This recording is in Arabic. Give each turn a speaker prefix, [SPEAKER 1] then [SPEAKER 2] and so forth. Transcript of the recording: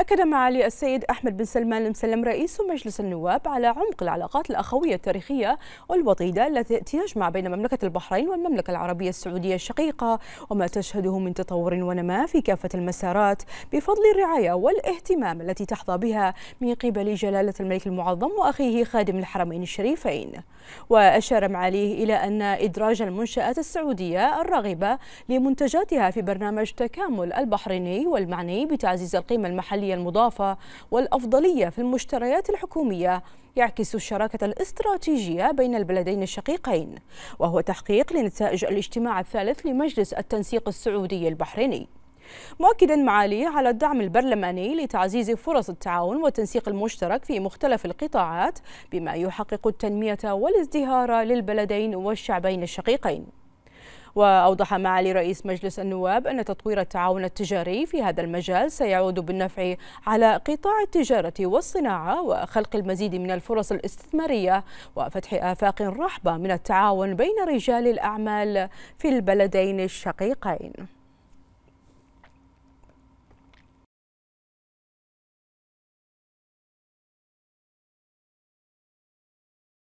[SPEAKER 1] أكد معالي السيد أحمد بن سلمان المسلم رئيس مجلس النواب على عمق العلاقات الأخوية التاريخية والوطيدة التي تجمع بين مملكة البحرين والمملكة العربية السعودية الشقيقة وما تشهده من تطور ونماء في كافة المسارات بفضل الرعاية والاهتمام التي تحظى بها من قبل جلالة الملك المعظم وأخيه خادم الحرمين الشريفين وأشار معاليه إلى أن إدراج المنشآت السعودية الراغبة لمنتجاتها في برنامج تكامل البحريني والمعني بتعزيز القيمة المحلية القيمة المضافة والأفضلية في المشتريات الحكومية يعكس الشراكة الاستراتيجية بين البلدين الشقيقين وهو تحقيق لنتائج الاجتماع الثالث لمجلس التنسيق السعودي البحريني مؤكدا معاليه على الدعم البرلماني لتعزيز فرص التعاون والتنسيق المشترك في مختلف القطاعات بما يحقق التنميه والازدهار للبلدين والشعبين الشقيقين وأوضح معالي رئيس مجلس النواب أن تطوير التعاون التجاري في هذا المجال سيعود بالنفع على قطاع التجارة والصناعة وخلق المزيد من الفرص الاستثمارية وفتح آفاق رحبة من التعاون بين رجال الأعمال في البلدين الشقيقين